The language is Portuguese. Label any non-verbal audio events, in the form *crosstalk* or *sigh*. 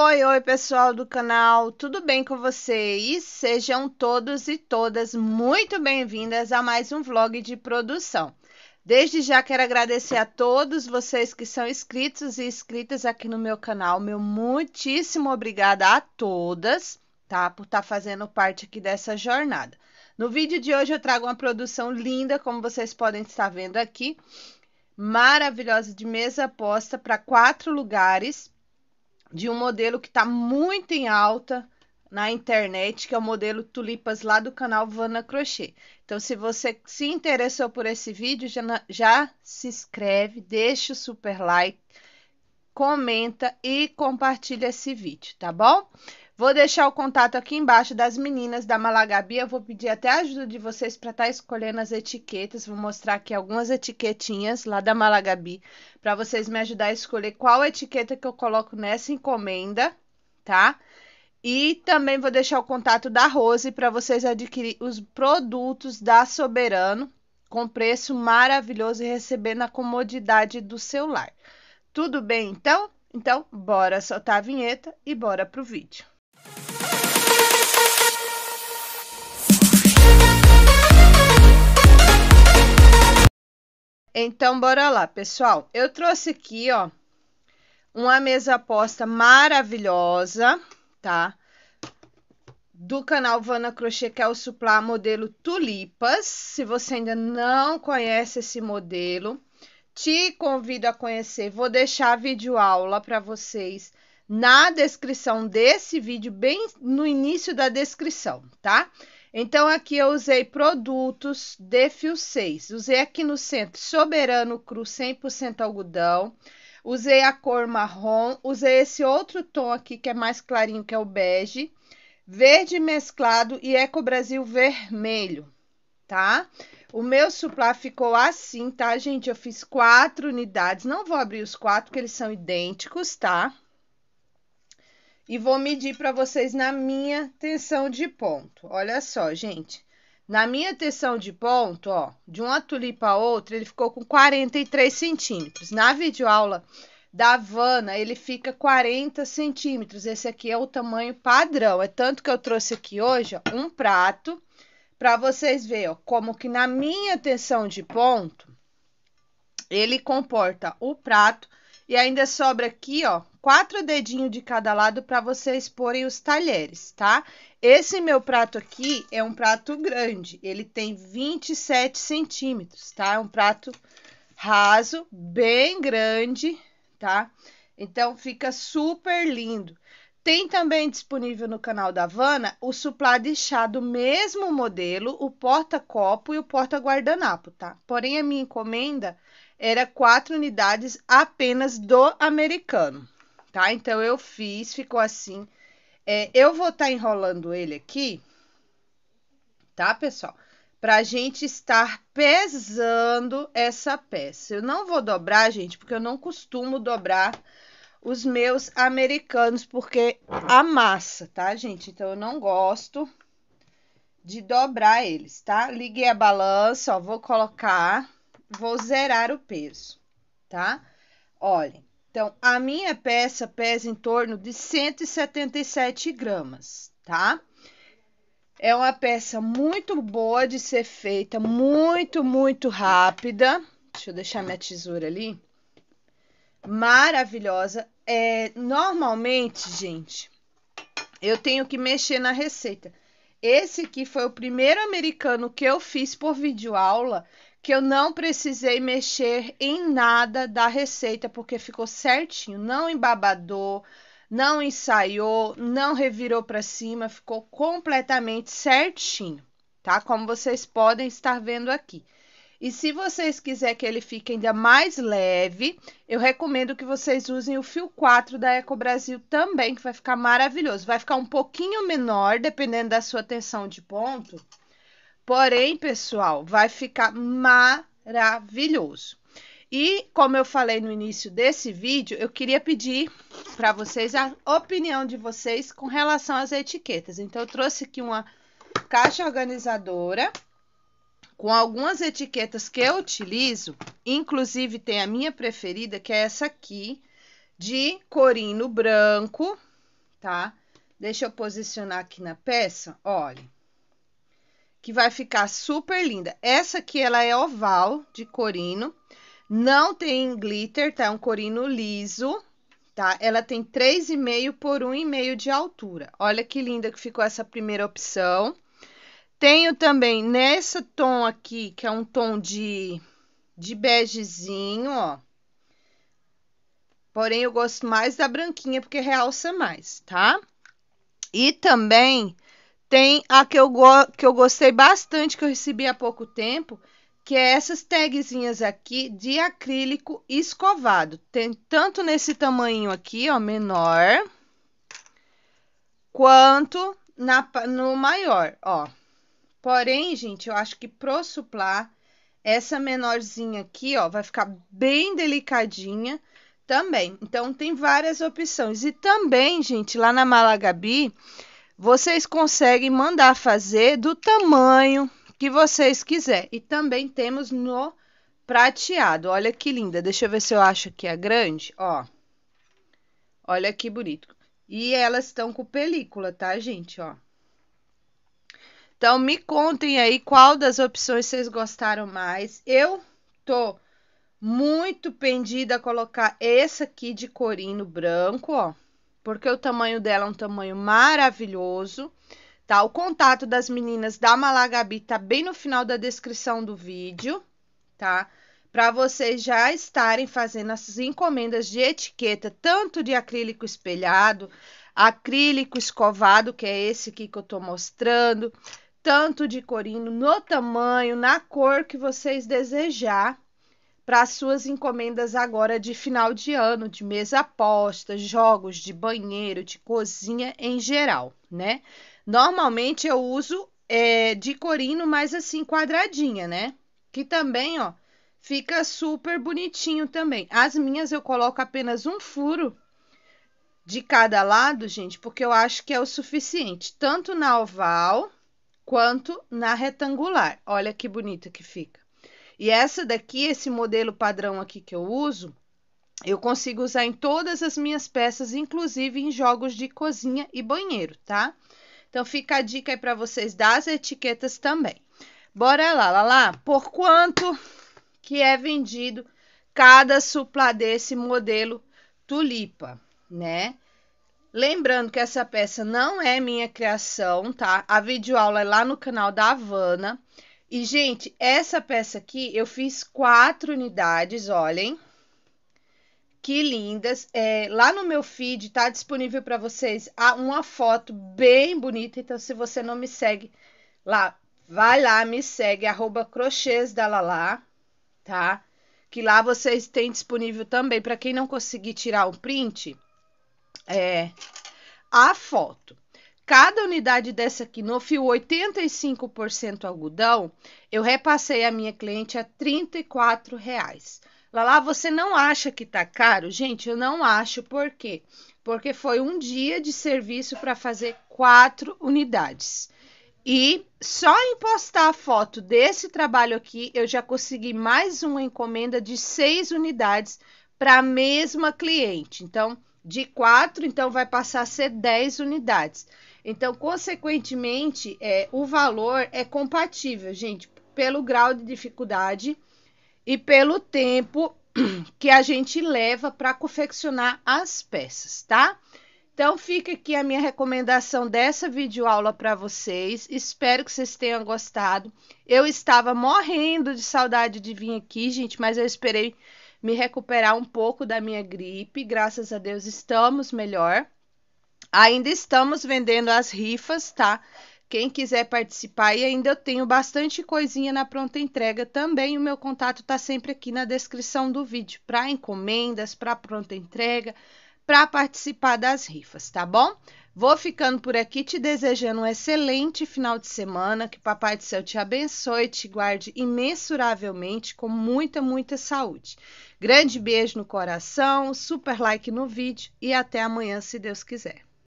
Oi, oi, pessoal do canal, tudo bem com vocês? Sejam todos e todas muito bem-vindas a mais um vlog de produção. Desde já quero agradecer a todos vocês que são inscritos e inscritas aqui no meu canal. Meu muitíssimo obrigada a todas, tá? Por estar tá fazendo parte aqui dessa jornada. No vídeo de hoje eu trago uma produção linda, como vocês podem estar vendo aqui. Maravilhosa de mesa posta para quatro lugares de um modelo que está muito em alta na internet, que é o modelo Tulipas lá do canal Vana Crochê. Então, se você se interessou por esse vídeo, já, já se inscreve, deixa o super like, comenta e compartilha esse vídeo, tá bom? Vou deixar o contato aqui embaixo das meninas da Malagabia. Eu vou pedir até a ajuda de vocês para estar tá escolhendo as etiquetas. Vou mostrar aqui algumas etiquetinhas lá da Malagabi para vocês me ajudar a escolher qual etiqueta que eu coloco nessa encomenda, tá? E também vou deixar o contato da Rose para vocês adquirir os produtos da Soberano com preço maravilhoso e receber na comodidade do seu lar. Tudo bem então? Então, bora soltar a vinheta e bora pro vídeo. Então, bora lá, pessoal. Eu trouxe aqui, ó, uma mesa aposta maravilhosa, tá? Do canal Vana Crochê, que é o Suplá modelo Tulipas. Se você ainda não conhece esse modelo, te convido a conhecer. Vou deixar vídeo aula para vocês na descrição desse vídeo, bem no início da descrição, tá? Então, aqui eu usei produtos de fio 6. Usei aqui no centro Soberano Cru 100% algodão. Usei a cor marrom. Usei esse outro tom aqui, que é mais clarinho, que é o bege. Verde mesclado e Eco Brasil vermelho, tá? O meu suplá ficou assim, tá, gente? Eu fiz quatro unidades. Não vou abrir os quatro, porque eles são idênticos, tá? Tá? e vou medir para vocês na minha tensão de ponto. Olha só, gente. Na minha tensão de ponto, ó, de uma tulipa a outra, ele ficou com 43 centímetros. Na videoaula da Havana, ele fica 40 centímetros. Esse aqui é o tamanho padrão. É tanto que eu trouxe aqui hoje ó, um prato para vocês verem ó, como que na minha tensão de ponto, ele comporta o prato e ainda sobra aqui, ó, quatro dedinhos de cada lado para vocês porem os talheres, tá? Esse meu prato aqui é um prato grande, ele tem 27 centímetros, tá? É um prato raso, bem grande, tá? Então, fica super lindo. Tem também disponível no canal da Havana o suplá de chá do mesmo modelo, o porta-copo e o porta-guardanapo, tá? Porém, a minha encomenda era quatro unidades apenas do americano, tá? Então eu fiz, ficou assim. É, eu vou estar tá enrolando ele aqui, tá, pessoal? Pra gente estar pesando essa peça. Eu não vou dobrar, gente, porque eu não costumo dobrar os meus americanos, porque amassa, tá, gente? Então eu não gosto de dobrar eles, tá? Liguei a balança, ó, vou colocar vou zerar o peso, tá? Olhem, então, a minha peça pesa em torno de 177 gramas, tá? É uma peça muito boa de ser feita, muito, muito rápida. Deixa eu deixar minha tesoura ali. Maravilhosa. É, normalmente, gente, eu tenho que mexer na receita. Esse aqui foi o primeiro americano que eu fiz por vídeo aula que eu não precisei mexer em nada da receita, porque ficou certinho, não embabadou, não ensaiou, não revirou para cima, ficou completamente certinho, tá? Como vocês podem estar vendo aqui. E se vocês quiserem que ele fique ainda mais leve, eu recomendo que vocês usem o fio 4 da Eco Brasil também, que vai ficar maravilhoso. Vai ficar um pouquinho menor, dependendo da sua tensão de ponto, Porém, pessoal, vai ficar maravilhoso. E como eu falei no início desse vídeo, eu queria pedir para vocês a opinião de vocês com relação às etiquetas. Então, eu trouxe aqui uma caixa organizadora com algumas etiquetas que eu utilizo, inclusive tem a minha preferida, que é essa aqui, de corino branco, tá? Deixa eu posicionar aqui na peça, olha que vai ficar super linda. Essa aqui, ela é oval de corino, não tem glitter, tá? É um corino liso, tá? Ela tem 3,5 por 1,5 de altura. Olha que linda que ficou essa primeira opção. Tenho também nessa tom aqui, que é um tom de, de begezinho, ó. Porém, eu gosto mais da branquinha, porque realça mais, tá? E também tem a que eu, que eu gostei bastante, que eu recebi há pouco tempo, que é essas tagzinhas aqui de acrílico escovado. Tem tanto nesse tamanho aqui, ó, menor, quanto na, no maior, ó. Porém, gente, eu acho que pro suplar, essa menorzinha aqui, ó, vai ficar bem delicadinha também. Então, tem várias opções. E também, gente, lá na Malagabi, vocês conseguem mandar fazer do tamanho que vocês quiserem. E também temos no prateado. Olha que linda. Deixa eu ver se eu acho que é grande. Ó. Olha que bonito. E elas estão com película, tá, gente? Ó. Então, me contem aí qual das opções vocês gostaram mais. Eu tô muito pendida a colocar essa aqui de corino branco, ó porque o tamanho dela é um tamanho maravilhoso. Tá? O contato das meninas da Malagabi tá bem no final da descrição do vídeo, tá? Para vocês já estarem fazendo essas encomendas de etiqueta, tanto de acrílico espelhado, acrílico escovado, que é esse aqui que eu tô mostrando, tanto de corino, no tamanho, na cor que vocês desejar, para as suas encomendas agora de final de ano, de mesa aposta, jogos de banheiro, de cozinha em geral, né? Normalmente eu uso é, de corino, mas assim quadradinha, né? Que também, ó, fica super bonitinho também. As minhas eu coloco apenas um furo de cada lado, gente, porque eu acho que é o suficiente, tanto na oval quanto na retangular. Olha que bonita que fica. E essa daqui, esse modelo padrão aqui que eu uso, eu consigo usar em todas as minhas peças, inclusive em jogos de cozinha e banheiro, tá? Então fica a dica aí para vocês das etiquetas também. Bora lá, lá, lá. Por quanto que é vendido cada suplá desse modelo tulipa, né? Lembrando que essa peça não é minha criação, tá? A videoaula é lá no canal da Havana. E, gente, essa peça aqui eu fiz quatro unidades, olhem. Que lindas. É, lá no meu feed tá disponível para vocês ah, uma foto bem bonita. Então, se você não me segue lá, vai lá, me segue, arroba crochês da Lala, tá? Que lá vocês têm disponível também, para quem não conseguir tirar o print, é, a foto. Cada unidade dessa aqui no fio 85% algodão, eu repassei a minha cliente a R$ reais. Lala, você não acha que tá caro? Gente, eu não acho, por quê? Porque foi um dia de serviço para fazer quatro unidades. E só em postar a foto desse trabalho aqui, eu já consegui mais uma encomenda de seis unidades para a mesma cliente. Então, de quatro, então vai passar a ser 10 unidades. Então, consequentemente, é, o valor é compatível, gente, pelo grau de dificuldade e pelo tempo *clears throat* que a gente leva para confeccionar as peças, tá? Então, fica aqui a minha recomendação dessa videoaula para vocês. Espero que vocês tenham gostado. Eu estava morrendo de saudade de vir aqui, gente, mas eu esperei me recuperar um pouco da minha gripe. Graças a Deus, estamos melhor. Ainda estamos vendendo as rifas, tá? Quem quiser participar e ainda eu tenho bastante coisinha na pronta entrega também. O meu contato tá sempre aqui na descrição do vídeo para encomendas, para pronta entrega, para participar das rifas, tá bom? Vou ficando por aqui te desejando um excelente final de semana, que Papai do Céu te abençoe, te guarde imensuravelmente com muita, muita saúde. Grande beijo no coração, super like no vídeo e até amanhã, se Deus quiser.